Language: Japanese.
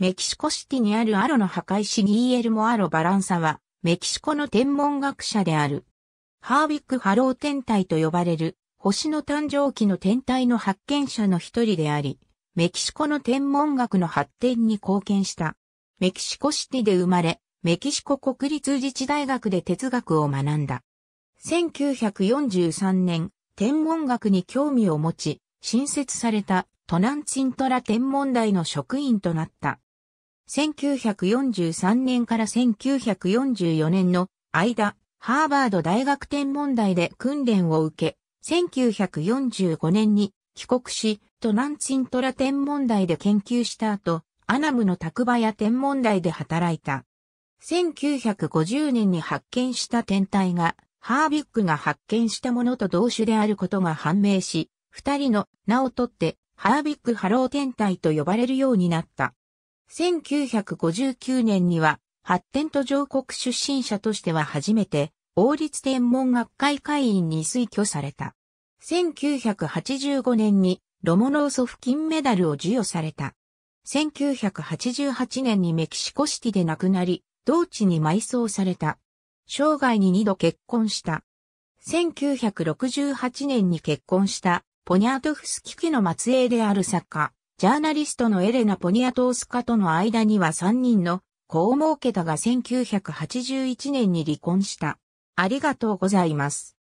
メキシコシティにあるアロの破壊師ギーエルモ・アロ・バランサは、メキシコの天文学者である。ハービック・ハロー天体と呼ばれる、星の誕生期の天体の発見者の一人であり、メキシコの天文学の発展に貢献した。メキシコシティで生まれ、メキシコ国立自治大学で哲学を学んだ。1943年、天文学に興味を持ち、新設されたトナンツントラ天文台の職員となった。1943年から1944年の間、ハーバード大学天文台で訓練を受け、1945年に帰国し、トナンチントラ天文台で研究した後、アナムの宅場や天文台で働いた。1950年に発見した天体が、ハービックが発見したものと同種であることが判明し、二人の名をとって、ハービックハロー天体と呼ばれるようになった。1959年には、発展途上国出身者としては初めて、王立天文学会会員に推挙された。1985年に、ロモノーソフ金メダルを授与された。1988年にメキシコシティで亡くなり、同地に埋葬された。生涯に二度結婚した。1968年に結婚した、ポニャートフスキ家の末裔である作家、ジャーナリストのエレナ・ポニアトースカとの間には3人の子を設けたが1981年に離婚した。ありがとうございます。